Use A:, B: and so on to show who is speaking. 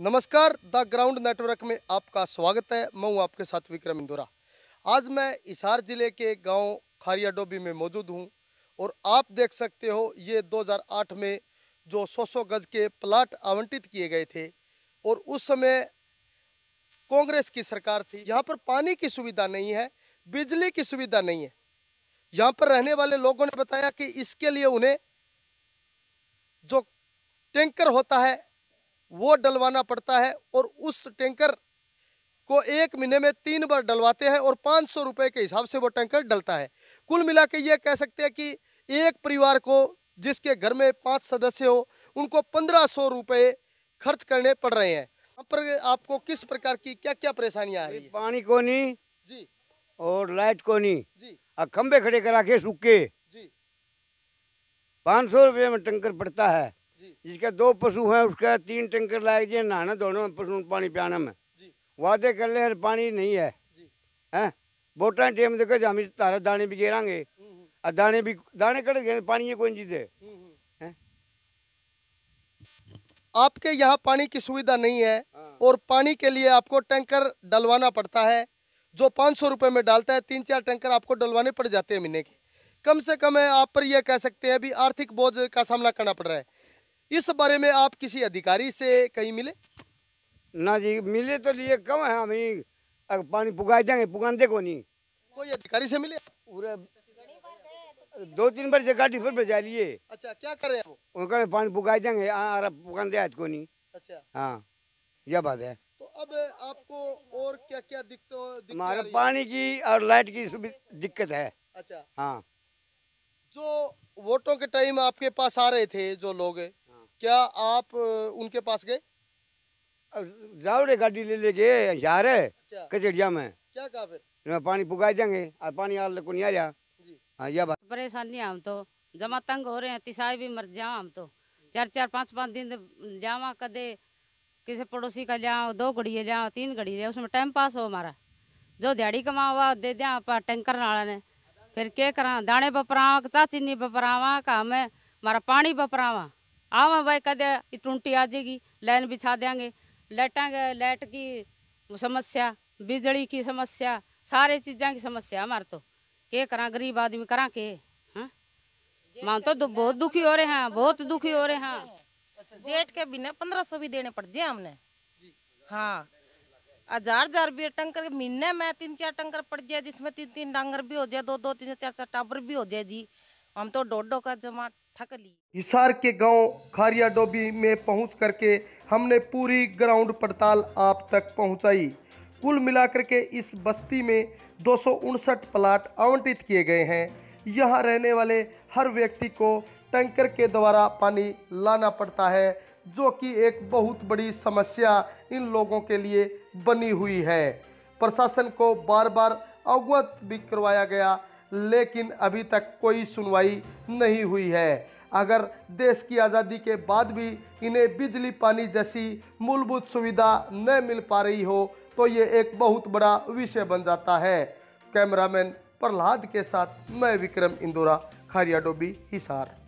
A: नमस्कार the ground network में आपका स्वागत है मैं हूं आपके साथ विक्रम इंदौरा आज मैं इसार ज़िले के गांव खारियाडोबी में मौजूद हूं और आप देख सकते हो ये 2008 में जो 100 गज के प्लाट आवंटित किए गए थे और उस समय कांग्रेस की सरकार थी यहाँ पर पानी की सुविधा नहीं है बिजली की सुविधा नहीं है यहाँ पर रहने वाले लोगों ने बताया कि इसके लिए उन्हें जो टैंकर होता है वो डलवाना पड़ता है और उस टैंकर को एक महीने में तीन बार डलवाते हैं और पाँच सौ के हिसाब से वो टैंकर डलता है कुल मिला के ये कह सकते हैं कि एक परिवार को जिसके घर में पाँच सदस्य हो उनको पंद्रह सौ
B: खर्च करने पड़ रहे हैं पर आपको किस प्रकार की क्या क्या परेशानियाँ आ रही है पानी को नहीं जी और लाइट को नहीं जी खम्भे खड़े करा के सूखे जी पाँच सौ रुपये में टंकर पड़ता है जिसका दो पशु हैं उसका तीन टंकर लाए दिए नहाना दोनों में पशु पानी पियाना में वादे कर ले पानी नहीं है हैं वोटा टेम देखो हम तारा दाने भी गेरा और हम्म, हम्म। दाने भी दाने कट गए पानी कौन जीते हम्म,
A: आपके यहाँ पानी की सुविधा नहीं है हाँ। और पानी के लिए आपको टैंकर डलवाना पड़ता है जो पाँच सौ रुपये में डालता है तीन चार टैंकर आपको डलवाने पड़ जाते हैं महीने के कम से कम है आप पर यह कह सकते हैं भी आर्थिक बोझ का सामना करना पड़ रहा है इस बारे में आप किसी अधिकारी
B: से कहीं मिले ना जी मिले तो लिए कम है हम ही पानी पुगा जाएंगे पुगाते को नहीं
A: कोई अधिकारी से मिले
B: पूरे दो तीन बार गाड़ी पर बजा लिए
A: अच्छा क्या कर रहे हैं
B: उनका पानी पुगा जाएंगे पुगाते आज को नहीं अच्छा हाँ यह बात है
A: तो अब आपको और क्या क्या दिक्कत हमारा पानी की
B: और लाइट की दिक्कत है अच्छा हाँ
A: जो वोटों के टाइम आपके पास आ रहे थे जो लोग क्या आप उनके
C: पास गए
B: जाओ गाड़ी ले लेके जा रहे अच्छा। कचड़िया में
C: क्या कहा फिर
B: पानी पुगा देंगे और पानी आल को नहीं आ रहा हाँ यह बात
C: परेशानी हम तो जमा तंग हो रहे हैं तिसाई भी मर जाओ हम तो चार चार पाँच पाँच दिन जावा कदे किसी पड़ोसी का जाओ दो घड़ी जाओ तीन घड़ी लिया उसमें टाइम पास हो हमारा जो दिहाड़ी कमावा दे दिया टैंकर नाला ने फिर क्या करा दाने बपरावा चाह चीनी बपरावा का हमें हमारा पानी बपरावा आवा भाई कद टूंटी आ जाएगी लाइन बिछा देंगे लाइटेंगे लाइट की समस्या बिजली की समस्या सारे चीज़ों की समस्या हमारे तो के करा गरीब आदमी करा के हाँ तो बहुत दुखी हो रहे हैं बहुत दुखी हो रहे हैं जेठ के बिना पंद्रह सौ भी देने पड़ जाए हमने हाँ हजार हजार भी टंकर महीने में तीन चार टंकर पड़ जाए जिसमें तीन तीन डांगर भी हो जाए दो दो तीन चार चार टावर भी हो जाए जी हम तो डोडो का जमा थक ली
A: हिसार के गांव खारिया डोबी में पहुंच करके हमने पूरी ग्राउंड पड़ताल आप तक पहुंचाई कुल मिलाकर के इस बस्ती में दो प्लाट आवंटित किए गए हैं यहाँ रहने वाले हर व्यक्ति को टैंकर के द्वारा पानी लाना पड़ता है जो कि एक बहुत बड़ी समस्या इन लोगों के लिए बनी हुई है प्रशासन को बार बार अवगत भी करवाया गया लेकिन अभी तक कोई सुनवाई नहीं हुई है अगर देश की आज़ादी के बाद भी इन्हें बिजली पानी जैसी मूलभूत सुविधा न मिल पा रही हो तो ये एक बहुत बड़ा विषय बन जाता है कैमरामैन प्रहलाद के साथ मैं विक्रम इंदोरा खारियाडोबी हिसार